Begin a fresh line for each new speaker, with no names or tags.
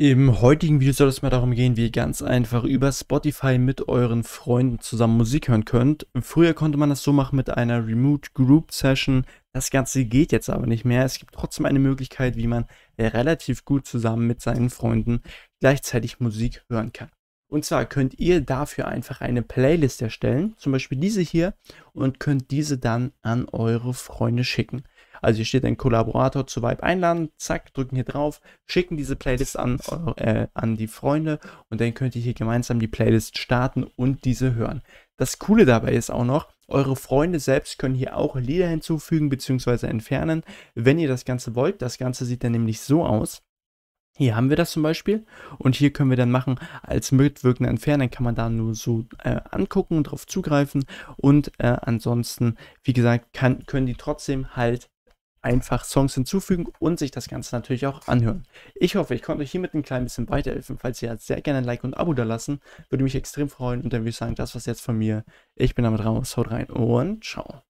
Im heutigen Video soll es mal darum gehen, wie ihr ganz einfach über Spotify mit euren Freunden zusammen Musik hören könnt. Früher konnte man das so machen mit einer Remote Group Session. Das Ganze geht jetzt aber nicht mehr. Es gibt trotzdem eine Möglichkeit, wie man relativ gut zusammen mit seinen Freunden gleichzeitig Musik hören kann. Und zwar könnt ihr dafür einfach eine Playlist erstellen, zum Beispiel diese hier, und könnt diese dann an eure Freunde schicken. Also hier steht ein Kollaborator zu Vibe einladen, zack, drücken hier drauf, schicken diese Playlist an, äh, an die Freunde und dann könnt ihr hier gemeinsam die Playlist starten und diese hören. Das Coole dabei ist auch noch, eure Freunde selbst können hier auch Lieder hinzufügen bzw. entfernen, wenn ihr das Ganze wollt. Das Ganze sieht dann nämlich so aus. Hier haben wir das zum Beispiel und hier können wir dann machen, als mitwirkender Entferner kann man da nur so äh, angucken und drauf zugreifen und äh, ansonsten, wie gesagt, kann, können die trotzdem halt einfach Songs hinzufügen und sich das Ganze natürlich auch anhören. Ich hoffe, ich konnte euch hiermit ein klein bisschen weiterhelfen. Falls ihr sehr gerne ein Like und ein Abo da lassen, würde mich extrem freuen. Und dann würde ich sagen, das war's jetzt von mir. Ich bin damit raus. Haut rein und ciao.